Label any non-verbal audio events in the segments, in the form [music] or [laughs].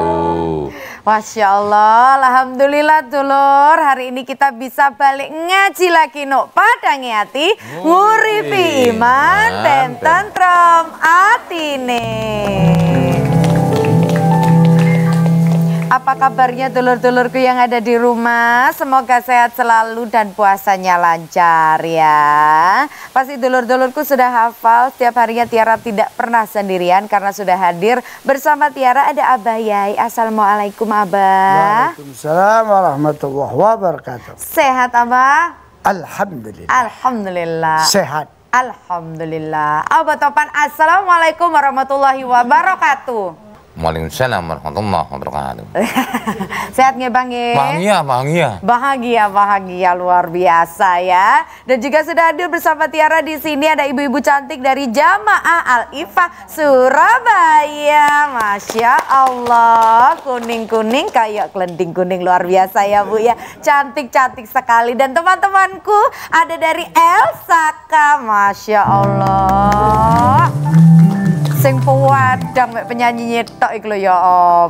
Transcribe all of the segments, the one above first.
wabarakatuh. Masya Allah, Alhamdulillah dulur. Hari ini kita bisa balik ngaji lagi nuk pada ngati. Ya, Nguripi oh, iman, iya. dan tentrem atine. Apa kabarnya dulur-dulurku yang ada di rumah? Semoga sehat selalu dan puasanya lancar ya. Pasti dulur-dulurku sudah hafal setiap harinya Tiara tidak pernah sendirian karena sudah hadir bersama Tiara ada Abah Yai. Assalamualaikum Abah. Waalaikumsalam warahmatullahi wabarakatuh. Sehat Abah? Alhamdulillah. Alhamdulillah. Sehat. Alhamdulillah. Abah Topan, Assalamualaikum warahmatullahi wabarakatuh. Waalaikumsalam warahmatullahi wabarakatuh. [laughs] Sehat nggih Bang Bahagia, bahagia. Bahagia, bahagia luar biasa ya. Dan juga sudah hadir bersama Tiara di sini ada ibu-ibu cantik dari Jamaah Al Ifah Surabaya. Masya Allah, kuning-kuning kayak kelending kuning luar biasa ya Bu ya. Cantik-cantik sekali dan teman-temanku ada dari Elsaka. Masya Allah sing puat dong penyanyi tok iku ya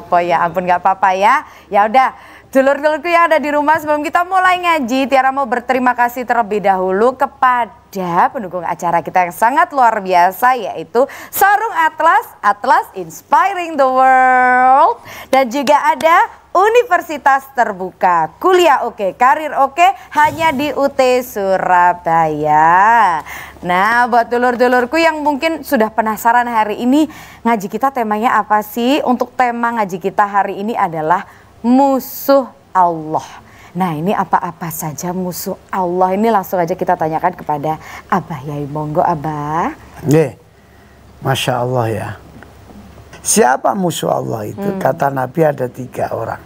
apa ya ampun nggak apa-apa ya. Ya udah Dulur-dulurku yang ada di rumah sebelum kita mulai ngaji, Tiara mau berterima kasih terlebih dahulu kepada pendukung acara kita yang sangat luar biasa yaitu Sarung Atlas, Atlas Inspiring the World dan juga ada Universitas Terbuka, kuliah oke, karir oke, hanya di UT Surabaya. Nah, buat dulur-dulurku yang mungkin sudah penasaran hari ini ngaji kita temanya apa sih? Untuk tema ngaji kita hari ini adalah musuh Allah. Nah ini apa-apa saja musuh Allah ini langsung aja kita tanyakan kepada Abah Yai Monggo Abah. Ye, Masya Allah ya. Siapa musuh Allah itu? Hmm. Kata Nabi ada tiga orang.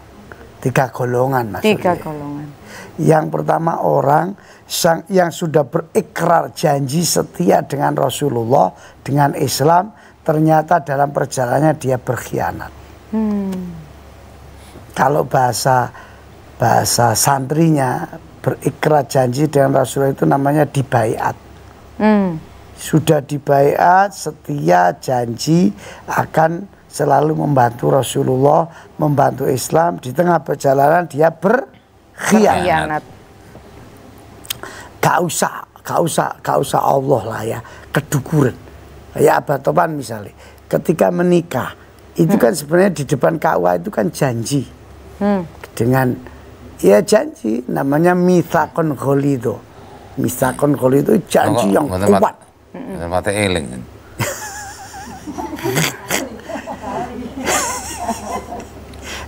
Tiga golongan maksudnya. Tiga golongan. Yang pertama orang sang, yang sudah berikrar janji setia dengan Rasulullah, dengan Islam, ternyata dalam perjalanannya dia berkhianat. Hmm kalau bahasa bahasa santrinya berikrar janji dengan Rasulullah itu namanya dibaiat. Hmm. Sudah dibaiat, setia janji akan selalu membantu Rasulullah, membantu Islam di tengah perjalanan dia berkhianat. Gak usah, gak usah, gak usah Allah lah ya, kedukuran. Ya abah topan misalnya, ketika menikah itu hmm. kan sebenarnya di depan KUA itu kan janji hmm. dengan ya janji namanya misakon kholido misakon kholido janji yang kuat mata eling [laughs]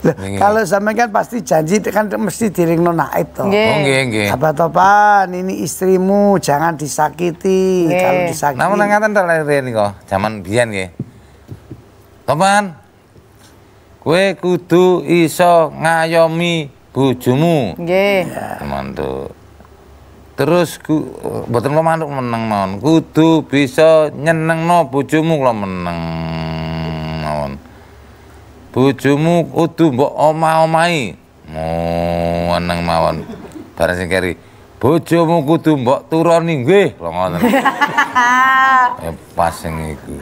Loh, kalau sama kan pasti janji itu kan mesti diring naib toh. Oh, Apa Apa topan ini istrimu jangan disakiti. Kalau disakiti. Namun ngatain to ini kok, zaman biyen nggih. Topan, kowe kudu iso ngayomi bujumu iya, teman tuh Terus ku betul lo manuk meneng mawon. Kudu bisa no bujumu lo meneng non bujumu kudu mbok omai omahi Meneng mawon. Bareng sing keri. Bojomu kudu mbok turoni nggih. Lha [laughs] eh, Pas yang itu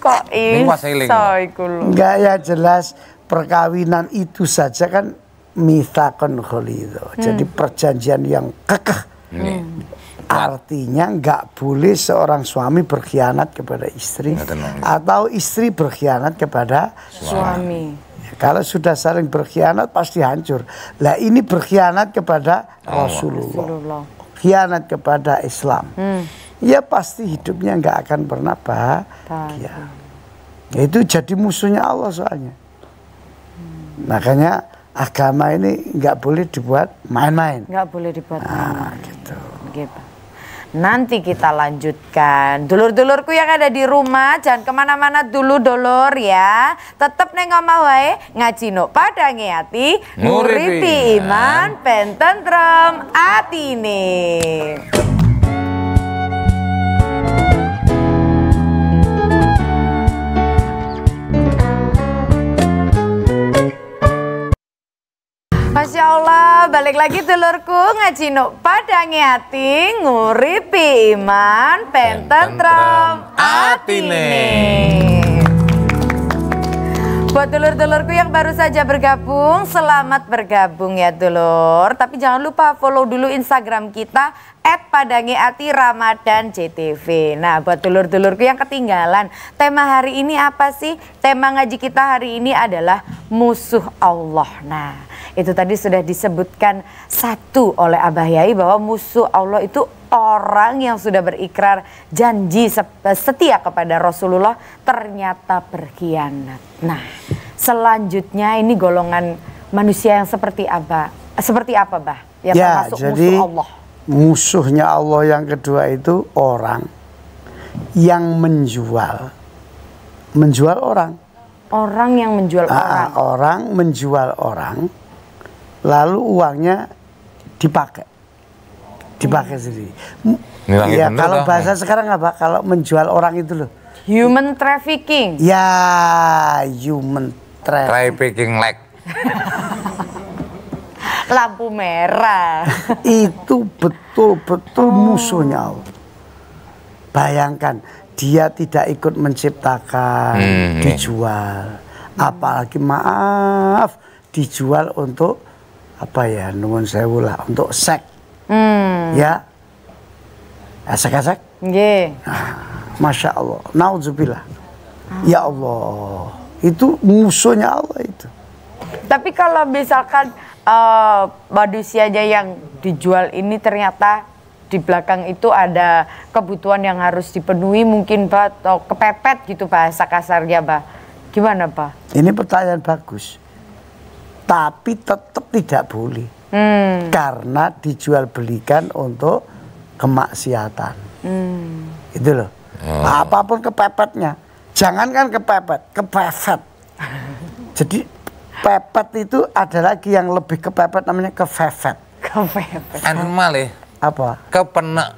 kok iso iku lho. Enggak ya jelas perkawinan itu saja kan mitakon kholido. Hmm. Jadi perjanjian yang kekeh. Hmm. Artinya nggak boleh seorang suami berkhianat kepada istri ya. atau istri berkhianat kepada suami. suami. Ya, kalau sudah saling berkhianat pasti hancur. Lah ini berkhianat kepada Allah. Rasulullah. Rasulullah. Khianat kepada Islam. Hmm ya pasti hidupnya nggak akan pernah bahagia. Ya, itu jadi musuhnya Allah soalnya. Hmm. Makanya agama ini nggak boleh dibuat main-main. Nggak boleh dibuat ah, main-main. Nah, gitu. gitu. Nanti kita lanjutkan. Dulur-dulurku yang ada di rumah, jangan kemana-mana dulu dulur ya. Tetap neng omah wae ngaji no pada ngeyati nguripi iman, pententrem nih Masya Allah, balik lagi telurku ngaji nuk padang hati nguripi iman pententrem atine. Buat telur-telurku yang baru saja bergabung, selamat bergabung ya telur. Tapi jangan lupa follow dulu Instagram kita at Padangi Ati Ramadan JTV. Nah, buat dulur-dulurku yang ketinggalan, tema hari ini apa sih? Tema ngaji kita hari ini adalah musuh Allah. Nah, itu tadi sudah disebutkan satu oleh Abah Yai bahwa musuh Allah itu orang yang sudah berikrar janji setia kepada Rasulullah ternyata berkhianat. Nah, selanjutnya ini golongan manusia yang seperti apa? Seperti apa, Bah? Yang ya, termasuk jadi, musuh Allah musuhnya Allah yang kedua itu orang yang menjual menjual orang orang yang menjual Aa, ah, orang orang menjual orang lalu uangnya dipakai dipakai hmm. sendiri Nilangin ya kalau bahasa sekarang apa kalau menjual orang itu loh human trafficking ya human trafficking trafficking like [laughs] lampu merah. [laughs] Itu betul-betul oh. musuhnya Allah. Bayangkan dia tidak ikut menciptakan, hmm, hmm. dijual. Apalagi maaf dijual untuk apa ya nuwun sewu lah untuk sek. Hmm. Ya. Asek-asek. yeah. Masya Allah. naudzubillah, Ah. Ya Allah. Itu musuhnya Allah itu. Tapi kalau misalkan uh, eh, aja yang dijual ini ternyata di belakang itu ada kebutuhan yang harus dipenuhi mungkin Pak atau kepepet gitu bahasa kasarnya Pak. Gimana Pak? Ini pertanyaan bagus. Tapi tetap tidak boleh. Hmm. Karena dijual belikan untuk kemaksiatan. Hmm. Itu loh. Hmm. Apapun kepepetnya. Jangankan kepepet, kepepet. [laughs] Jadi pepet itu ada lagi yang lebih kepepet namanya kefefet. Kefefet. Animal ya? Apa? penek.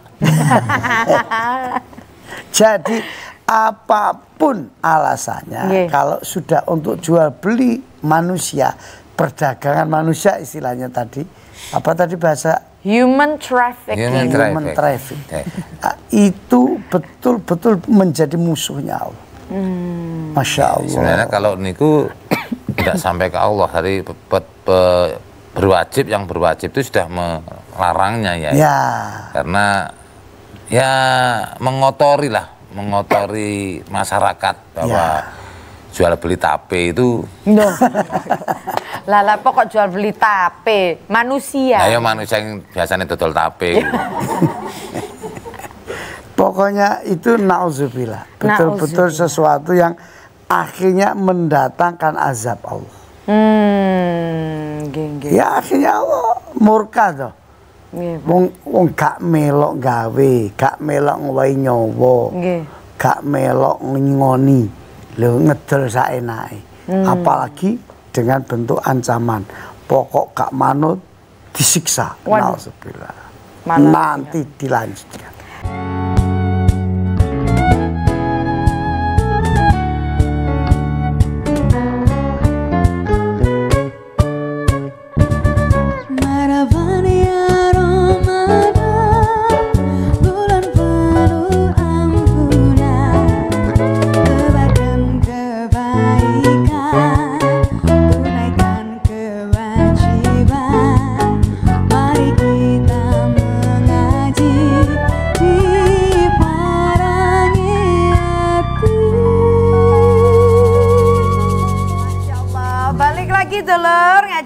[laughs] Jadi apapun alasannya, yeah. kalau sudah untuk jual beli manusia, perdagangan manusia istilahnya tadi, apa tadi bahasa? Human trafficking. Human, Human trafficking. Eh. Ah, itu betul-betul menjadi musuhnya Allah. Hmm. Masya Allah. Sebenarnya kalau niku tidak sampai ke Allah hari pe, pe, pe, berwajib yang berwajib itu sudah melarangnya ya, ya. karena ya mengotori lah mengotori masyarakat bahwa ya. jual beli tape itu no. lala [laughs] pokok jual beli tape manusia nah, manusia yang biasanya total tape pokoknya itu nauzubillah betul-betul sesuatu yang akhirnya mendatangkan azab Allah. Hmm, geng, geng. Ya akhirnya Allah murka tuh. Wong wong gak melok gawe, gak melok ngwai nyowo, Nggih. Gak melok ngingoni, Lho ngedel saenai. Hmm. Apalagi dengan bentuk ancaman. Pokok gak manut disiksa. Nah, Nanti ya. dilanjutkan.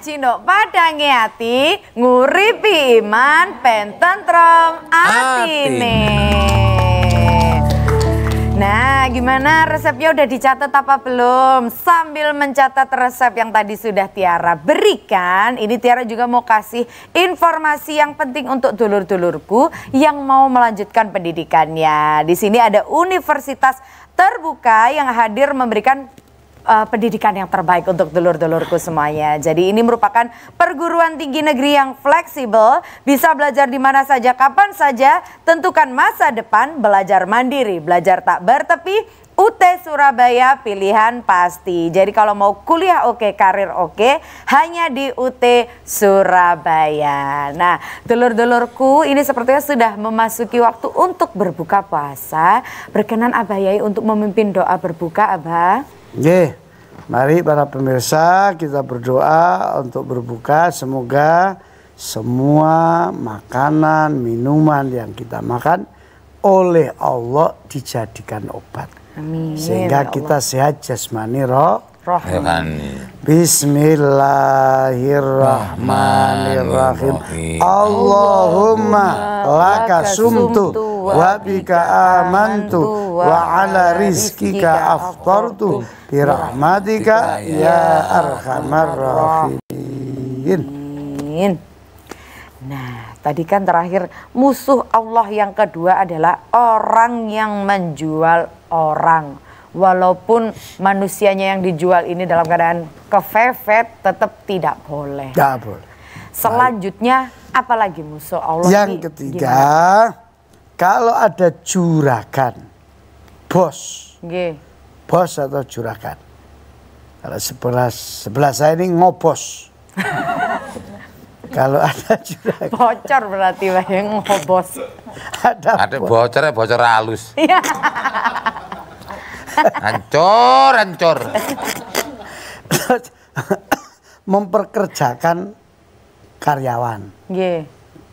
Cino padang nguripi iman Pententrom, atine. Nah, gimana resepnya udah dicatat apa belum? Sambil mencatat resep yang tadi sudah Tiara berikan, ini Tiara juga mau kasih informasi yang penting untuk dulur-dulurku yang mau melanjutkan pendidikannya. Di sini ada universitas terbuka yang hadir memberikan uh, pendidikan yang terbaik untuk dulur-dulurku semuanya. Jadi ini merupakan perguruan tinggi negeri yang fleksibel, bisa belajar di mana saja, kapan saja, tentukan masa depan, belajar mandiri, belajar tak bertepi, UT Surabaya pilihan pasti. Jadi kalau mau kuliah oke, okay, karir oke, okay, hanya di UT Surabaya. Nah, dulur-dulurku ini sepertinya sudah memasuki waktu untuk berbuka puasa. Berkenan Yai untuk memimpin doa berbuka, Abah. Oke, mari para pemirsa kita berdoa untuk berbuka. Semoga semua makanan, minuman yang kita makan oleh Allah dijadikan obat. Amin. Sehingga ya kita sehat jasmani roh. Rohani. Bismillahirrahmanirrahim. Allahumma laka sumtu wa bika amantu wa ala rizkika aftartu bi rahmatika ya arhamar rahimin. Nah, tadi kan terakhir musuh Allah yang kedua adalah orang yang menjual orang. Walaupun manusianya yang dijual ini dalam keadaan kefevet, tetap tidak boleh. Tidak boleh. Selanjutnya apalagi musuh Allah? Yang ini, ketiga, gimana? Kalau ada juragan, bos, bos atau juragan. Kalau sebelah sebelah saya ini ngobos. [laughs] Kalau ada juragan. Bocor berarti lah yang ngobos. ada, ada bocor ya bocor halus. Iya. hancur, hancur. [laughs] Memperkerjakan karyawan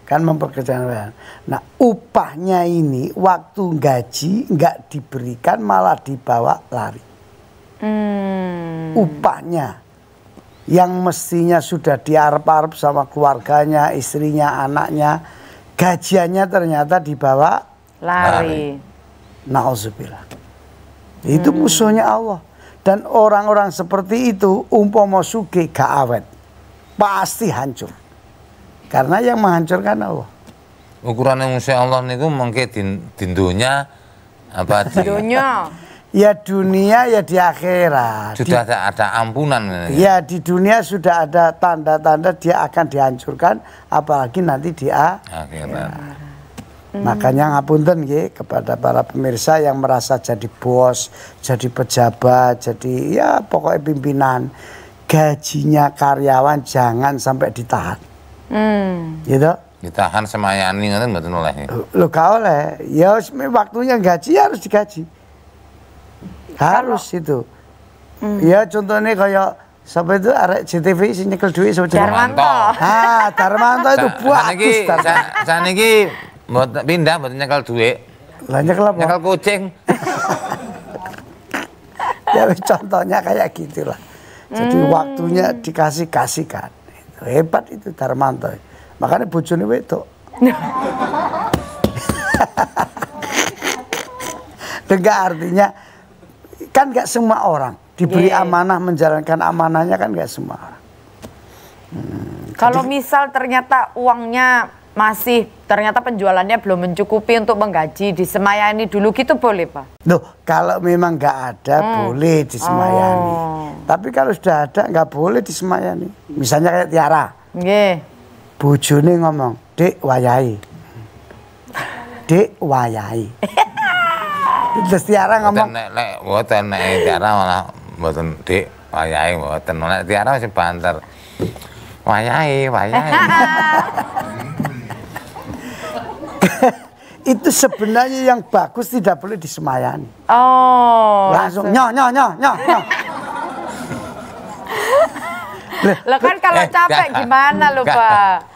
kan memperkerjakan Nah upahnya ini waktu gaji nggak diberikan malah dibawa lari. Hmm. Upahnya yang mestinya sudah diarep-arep sama keluarganya, istrinya, anaknya, gajiannya ternyata dibawa lari. Nauzubillah. Itu hmm. musuhnya Allah. Dan orang-orang seperti itu umpomo suge gak awet. Pasti hancur. Karena yang menghancurkan Allah. Ukuran yang Musya Allah itu mungkin dunia apa? Dunia Ya dunia ya di akhirat. Sudah di, ada, ampunan. Ya. ya di dunia sudah ada tanda-tanda dia akan dihancurkan, apalagi nanti di akhirat. Ya. Makanya ngapunten ya kepada para pemirsa yang merasa jadi bos, jadi pejabat, jadi ya pokoknya pimpinan. Gajinya karyawan jangan sampai ditahan. Hmm. gitu ditahan sama Yani kan nggak oleh lo kau oleh ya waktunya gaji ya harus digaji harus Kalo. itu hmm. ya contohnya kayak Sampai itu arek CTV sing nyekel duit sama Darmanto. Ah, Darmanto itu bagus. Sa niki buat pindah buat nyekel duit. Lah nyekel Nyekel kucing. [laughs] ya contohnya kayak gitulah. Jadi hmm. waktunya dikasih-kasihkan. Hebat itu Darmanto. Makanya bojone itu [laughs] Enggak artinya kan gak semua orang diberi yeah. Iya. amanah menjalankan amanahnya kan gak semua orang. Hmm, Kalau misal ternyata uangnya masih ternyata penjualannya belum mencukupi untuk menggaji di Semayani dulu gitu boleh pak? Loh kalau memang nggak ada hmm. boleh Semayani. Oh. Tapi kalau sudah ada nggak boleh di Semayani. Misalnya kayak Tiara. Yeah. Bujuni ngomong, dek wayai. [laughs] Dek wayai. Terus Tiara ngomong. Nek, nek, Tiara malah boten dek wayai buatan Nek, Tiara masih banter wayai wayai [laughs] itu sebenarnya yang bagus tidak boleh disemayani oh langsung nyoh nyoh nyoh nyoh Nyo. Lah kan kalau eh, capek gak, gimana lu, Pak?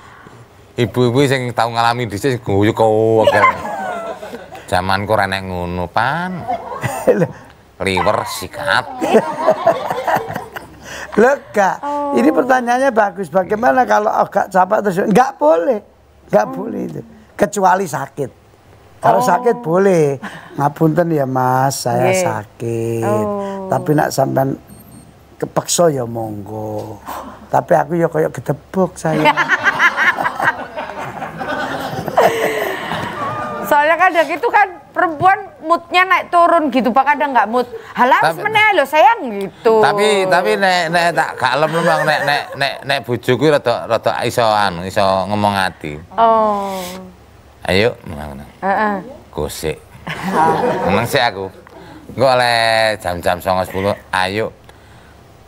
Ibu-ibu yang tahu ngalami sini guyu kau Zamanku renek ngono, Pan. [laughs] Liwer sikat. [laughs] Lega. Oh. Ini pertanyaannya bagus. Bagaimana kalau agak oh, capek terus nggak boleh, nggak oh. Hmm. boleh itu. Kecuali sakit. Kalau oh. sakit boleh. Ngapunten ya Mas, saya yeah. sakit. Oh. Tapi nak sampean kepeksa ya monggo. Tapi aku ya kayak gedebuk saya. [laughs] Soalnya kan kadang gitu kan perempuan moodnya naik turun gitu pak kadang nggak mood halah meneh lo sayang gitu tapi tapi nek nek tak kalem bang nek nek nek nek bujuku rata rata iso anu, iso ngomong hati. oh ayo menang menang heeh menang sih aku gue oleh jam-jam songo sepuluh ayo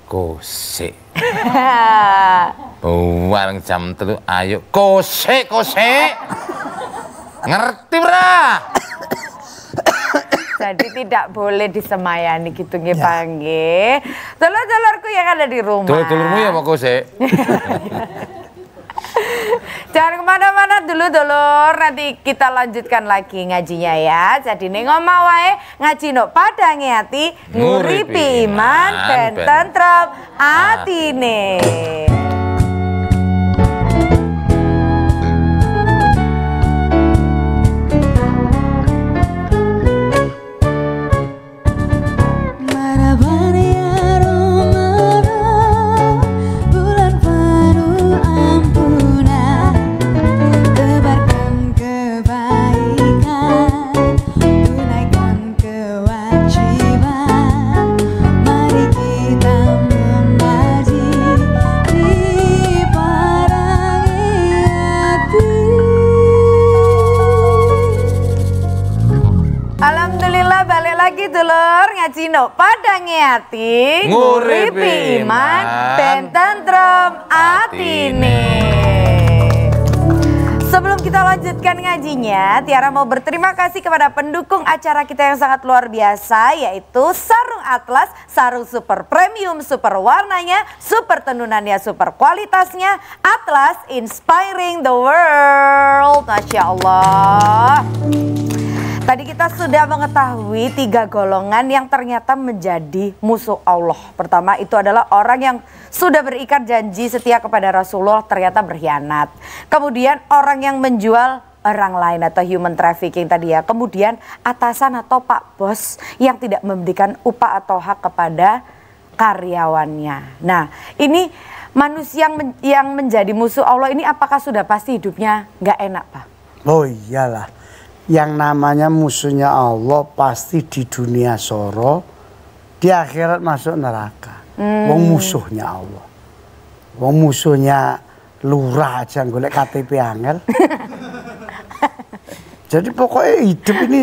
gosik [laughs] Buang jam telu ayo kosek kosek ngerti berah. Jadi tidak boleh disemayani gitu nggih ya. panggih. Telur-telurku yang ada di rumah. Telur-telurmu ya Pak Kose. [laughs] Jangan kemana-mana dulu dulur, nanti kita lanjutkan lagi ngajinya ya. Jadi nih ngomong wae ngaji no padang ngiati, e nguripi iman, ben tentrem nih. ati nguripi iman dan tentrem atine. Sebelum kita lanjutkan ngajinya, Tiara mau berterima kasih kepada pendukung acara kita yang sangat luar biasa yaitu Sarung Atlas, sarung super premium, super warnanya, super tenunannya, super kualitasnya. Atlas inspiring the world. Masya Allah. Tadi kita sudah mengetahui tiga golongan yang ternyata menjadi musuh Allah. Pertama itu adalah orang yang sudah berikat janji setia kepada Rasulullah ternyata berkhianat. Kemudian orang yang menjual orang lain atau human trafficking tadi ya. Kemudian atasan atau pak bos yang tidak memberikan upah atau hak kepada karyawannya. Nah ini manusia yang, men yang menjadi musuh Allah ini apakah sudah pasti hidupnya nggak enak Pak? Oh iyalah yang namanya musuhnya Allah pasti di dunia soro, di akhirat masuk neraka. Hmm. musuhnya Allah. Wong musuhnya lurah aja golek KTP angel. [laughs] Jadi pokoknya hidup ini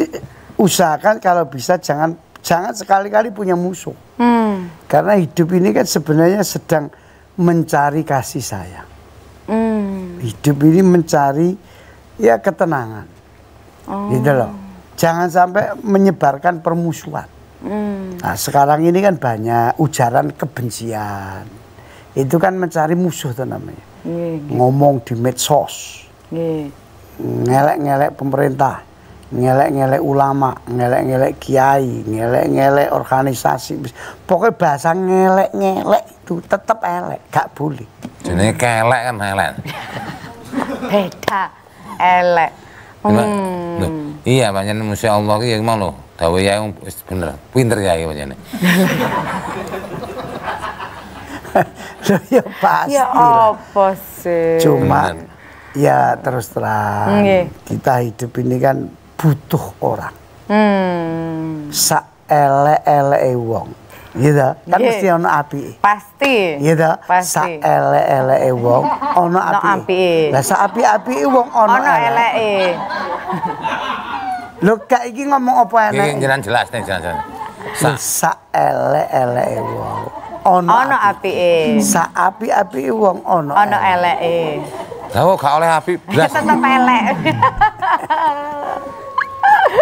usahakan kalau bisa jangan jangan sekali-kali punya musuh. Hmm. Karena hidup ini kan sebenarnya sedang mencari kasih sayang. Hmm. Hidup ini mencari ya ketenangan oh. gitu loh jangan sampai menyebarkan permusuhan hmm. nah sekarang ini kan banyak ujaran kebencian itu kan mencari musuh tuh namanya yeah, yeah. ngomong di medsos yeah. ngelek-ngelek pemerintah ngelek-ngelek ulama, ngelek-ngelek kiai, ngelek-ngelek organisasi. Pokoknya bahasa ngelek-ngelek itu tetap elek, gak boleh. Jadi kelek kan elek. Beda elek hmm. loh, iya panjang Masya Allah ya emang loh dawe ya bener pinter ya panjang [laughs] loh ya pasti ya apa sih cuma bener. ya terus terang okay. kita hidup ini kan butuh orang hmm. Sa elek-elek wong gitu kan yeah. mesti ono api pasti gitu pasti sa ele ele e wong [laughs] ono api no api lah sa api api wong ono ono ele e lo kayak iki ngomong apa ya? ini jalan jelas nih jalan jalan sa, sa ele ele e wong ono ono api e sa api api wong ono ono ele e Tahu gak oleh api [laughs] belas Tetep ele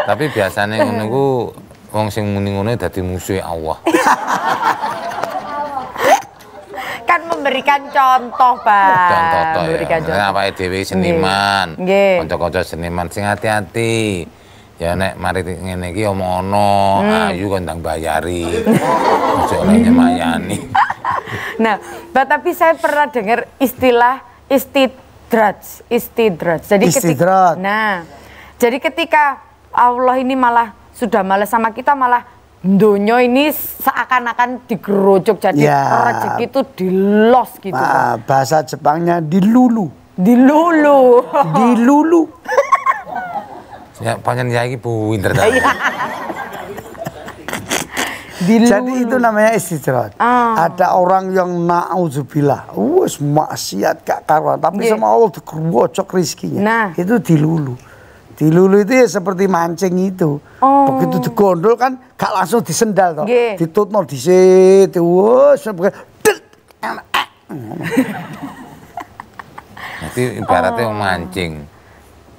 Tapi biasanya nunggu. Wong sing muni ngono ya dadi musuhe Allah. [laughs] kan memberikan contoh, Pak. Contoh, ya. memberikan ya. contoh. Awake dhewe seniman. Kanca-kanca seniman sing hati-hati. Ya nek mari ngene iki omong-ono, hmm. ayu kandang bayari. [laughs] Ojo oleh nyemayani. [laughs] nah, Pak, tapi saya pernah dengar istilah istidraj, istidraj. Jadi istidrat. Ketika, nah, jadi ketika Allah ini malah sudah males sama kita malah Donyo ini seakan-akan digerojok jadi ya, rezeki itu di los gitu. Bahasa Jepangnya dilulu. Dilulu. dilulu. [laughs] ya panjang ya ibu Winter Dilulu. Jadi itu namanya istirahat. Ah. Ada orang yang na'udzubillah. Wuh, maksiat kak karuan. Tapi yeah. sama Allah digerojok rizkinya. Nah. Itu dilulu. Di lulu itu ya seperti mancing itu. Oh. Begitu digondol kan gak langsung disendal toh. Yeah. Ditutno wah sampai nanti ibaratnya oh. mancing.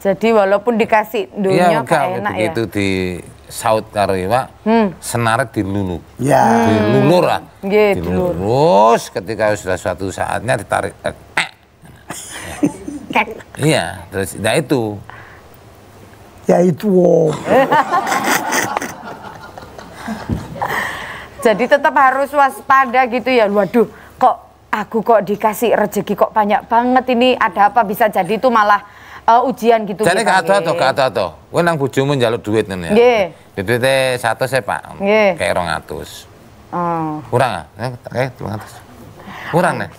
Jadi walaupun dikasih dunia ya, enggak, iya, enak begitu ya. di saut karo iwak, hmm. di lulu Ya. di lulur lah. Yeah, Dilurus ketika sudah suatu saatnya ditarik. Eh, eh. eh. Iya, terus nah itu ya itu wow. [laughs] Jadi tetap harus waspada gitu ya. Waduh, kok aku kok dikasih rezeki kok banyak banget ini ada apa bisa jadi itu malah uh, ujian gitu. Jadi kak ato ato kak ato gue nang bujumu jalur duit nih ya. Yeah. duitnya satu saya pak, yeah. kayak orang atus. Oh. Kurang ah, kayak eh, eh, orang atus Kurang nih.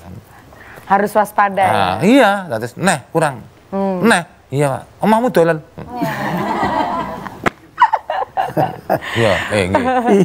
Harus waspada. Nah, ya. Iya, nih kurang. Hmm. nih Iya, Omahmu dolan. [laughs] Iya, eh,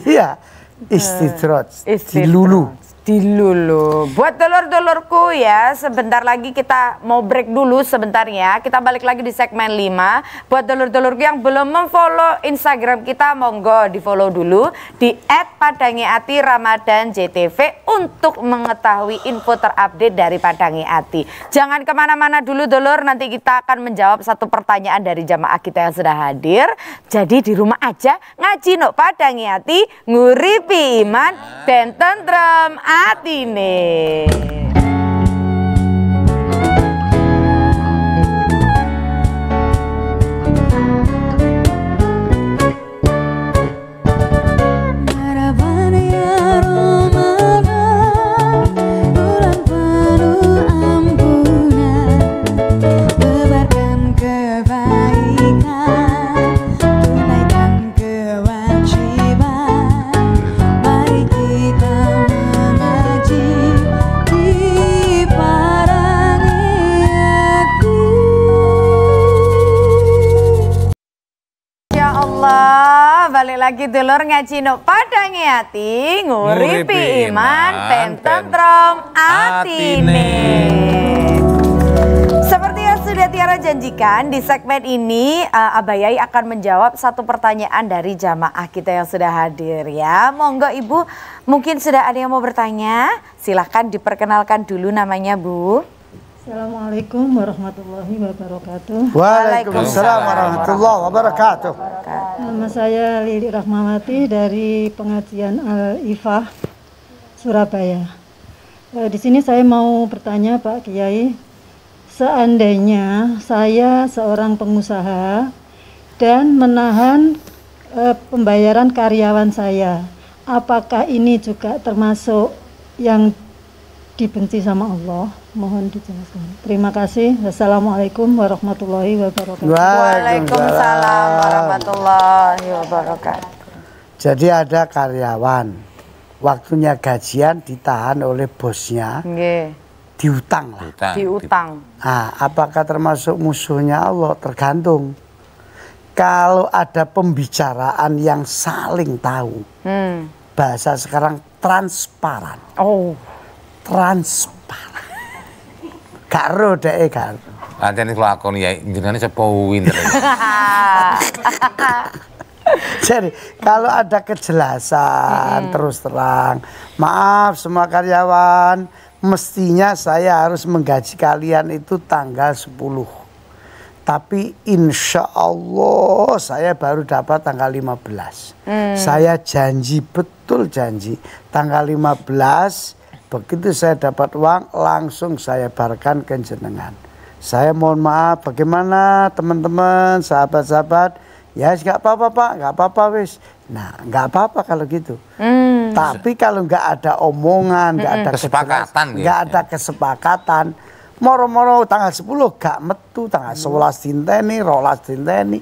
Iya, istidroj, dilulu. Dilulu. Buat telur telurku ya, sebentar lagi kita mau break dulu sebentar ya. Kita balik lagi di segmen 5. Buat telur dolorku yang belum memfollow Instagram kita, monggo di-follow dulu di @padangiati Ramadan JTV untuk mengetahui info terupdate dari Padangi Ati. Jangan kemana-mana dulu dolor. nanti kita akan menjawab satu pertanyaan dari jamaah kita yang sudah hadir. Jadi di rumah aja ngaji no Padangi Ati, nguripi iman dan tentrem. atiné. dulur ngaji no padang e ati nguripi iman pen atine. Seperti yang sudah Tiara janjikan di segmen ini uh, Abayai akan menjawab satu pertanyaan dari jamaah kita yang sudah hadir ya. Monggo Ibu, mungkin sudah ada yang mau bertanya? Silahkan diperkenalkan dulu namanya Bu. Assalamualaikum warahmatullahi wabarakatuh. Waalaikumsalam warahmatullahi wabarakatuh. Nama saya Lili Rahmawati dari pengajian Al-Ifah Surabaya. Eh, di sini saya mau bertanya Pak Kiai, seandainya saya seorang pengusaha dan menahan eh, pembayaran karyawan saya, apakah ini juga termasuk yang dibenci sama Allah? mohon dijelaskan. Terima kasih. Wassalamualaikum warahmatullahi wabarakatuh. Waalaikumsalam warahmatullahi wabarakatuh. Jadi ada karyawan, waktunya gajian ditahan oleh bosnya, Nge. diutang lah. Diutang. diutang. Nah, apakah termasuk musuhnya Allah? Tergantung. Kalau ada pembicaraan yang saling tahu, hmm. bahasa sekarang transparan. Oh, transparan Karo dek kan. gak ro. Eh, Anten kelakon ya jenengane sepo [laughs] Jadi kalau ada kejelasan hmm. terus terang, maaf semua karyawan, mestinya saya harus menggaji kalian itu tanggal 10. Tapi insya Allah saya baru dapat tanggal 15. Hmm. Saya janji, betul janji. Tanggal 15 Begitu saya dapat uang, langsung saya barkan ke jenengan. Saya mohon maaf, bagaimana teman-teman, sahabat-sahabat? Ya, nggak apa-apa pak, nggak apa-apa wis. Nah, nggak apa-apa kalau gitu. Hmm. Tapi kalau nggak ada omongan, nggak hmm. ada kesepakatan, gitu nggak ya. ada kesepakatan. Moro-moro tanggal 10 nggak metu, tanggal 11 dinteni, rolas dinteni.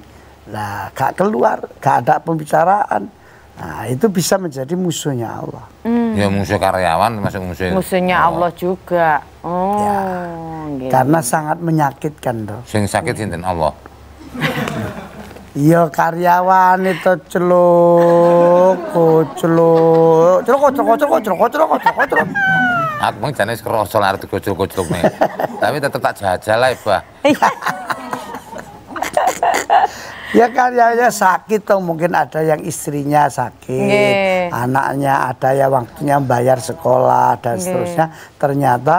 nah nggak keluar, nggak ada pembicaraan Nah, itu bisa menjadi musuhnya Allah. Hmm. Ya musuh karyawan masuk musuh. Musuhnya Allah, Allah juga. Oh. Ya. Gitu. Karena sangat menyakitkan tuh. Sing sakit hmm. sinten Allah. Iya karyawan itu celuk, kuceluk, celuk, celuk, celuk, celuk, celuk, celuk, celuk. Aku mau jenis kerosol arti celuk, celuk nih. Tapi tetap tak jajal lah, Bah. Iya. [laughs] ya kan ya, ya sakit tuh mungkin ada yang istrinya sakit Nge. anaknya ada ya waktunya bayar sekolah dan Nge. seterusnya ternyata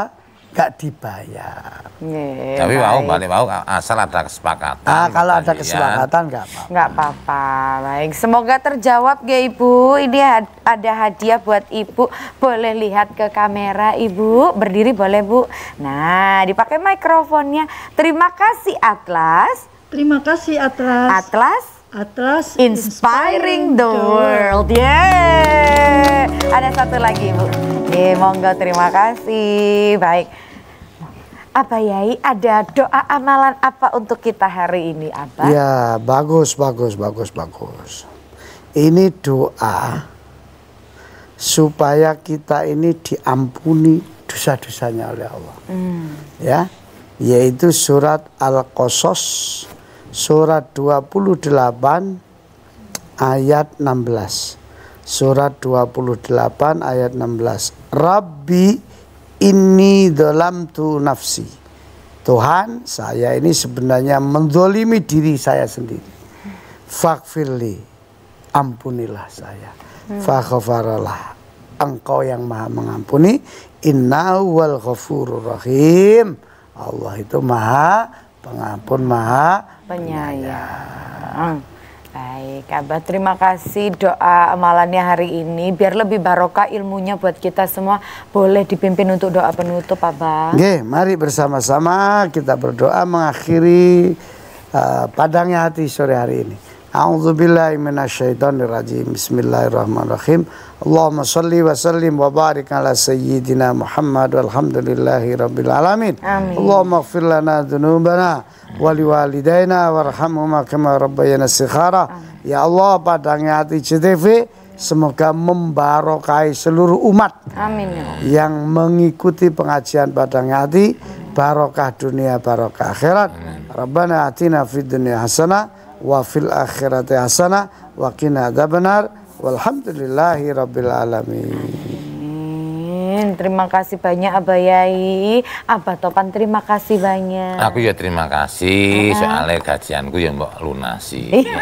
gak dibayar. Nge, Tapi mau balik mau asal ada kesepakatan. Ah, kalau ada kesepakatan nggak apa Nggak apa-apa. Baik, semoga terjawab ya Ibu. Ini ada hadiah buat Ibu. Boleh lihat ke kamera Ibu. Berdiri boleh Bu. Nah, dipakai mikrofonnya. Terima kasih Atlas. Terima kasih Atlas. Atlas. Atlas Inspiring, Inspiring the World. yeah. Ada satu lagi Bu. Ye, monggo terima kasih. Baik. Apa Yai, ada doa amalan apa untuk kita hari ini, Apa? Ya, bagus, bagus, bagus, bagus. Ini doa supaya kita ini diampuni dosa-dosanya oleh Allah. Hmm. Ya, yaitu surat Al-Qasas surat 28 ayat 16. Surat 28 ayat 16. Rabbi ini dalam tu nafsi. Tuhan, saya ini sebenarnya mendolimi diri saya sendiri. Fakfirli, ampunilah saya. Hmm. Fakhafaralah engkau yang maha mengampuni. Inna wal ghafurur rahim. Allah itu maha pengampun maha penyayang. Baik, Abah terima kasih doa amalannya hari ini. Biar lebih barokah ilmunya buat kita semua. Boleh dipimpin untuk doa penutup, Abah. Oke, mari bersama-sama kita berdoa mengakhiri uh, padangnya hati sore hari ini. A'udzubillahiminasyaitonirrajim Bismillahirrahmanirrahim Allahumma shalli wa sallim wa barik ala sayyidina Muhammad walhamdulillahi rabbil alamin Amin. Allahumma ighfir lana dzunubana wa liwalidayna warhamhuma kama rabbayana shighara. Ya Allah padangnya hati CTV Semoga membarokai seluruh umat Amin. Ya yang mengikuti pengajian padang hati Barokah dunia, barokah akhirat Amin. Rabbana atina fid dunya hasanah wa fil akhirati hasanah wa qina adzabannar walhamdulillahi rabbil alamin Terima kasih banyak Abayai. Abah Topan terima kasih banyak. Aku ya terima kasih uh soalnya gajianku yang mbak lunasi. Iya.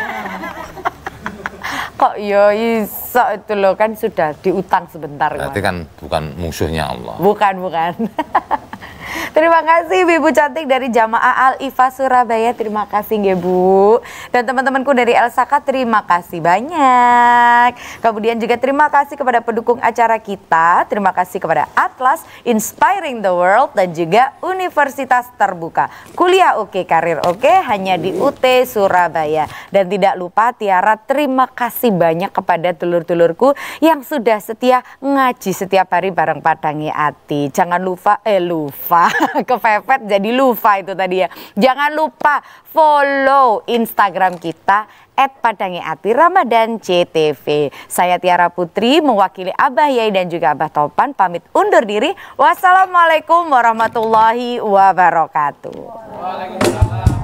Kok ya iso itu loh kan sudah diutang sebentar. Berarti kan bukan musuhnya Allah. Bukan bukan. [laughs] Terima kasih Ibu cantik dari Jamaah Al Ifa Surabaya. Terima kasih nggih Bu. Dan teman-temanku dari Elsaka terima kasih banyak. Kemudian juga terima kasih kepada pendukung acara kita. Terima kasih kepada Atlas Inspiring the World dan juga Universitas Terbuka. Kuliah oke, karir oke hanya di UT Surabaya. Dan tidak lupa Tiara terima kasih banyak kepada telur-telurku yang sudah setia ngaji setiap hari bareng Padangi Ati. Jangan lupa eh lupa lupa, [laughs] kepepet jadi lupa itu tadi ya. Jangan lupa follow Instagram kita at Padangi Ati Ramadan CTV. Saya Tiara Putri mewakili Abah Yai dan juga Abah Topan pamit undur diri. Wassalamualaikum warahmatullahi wabarakatuh. Waalaikumsalam.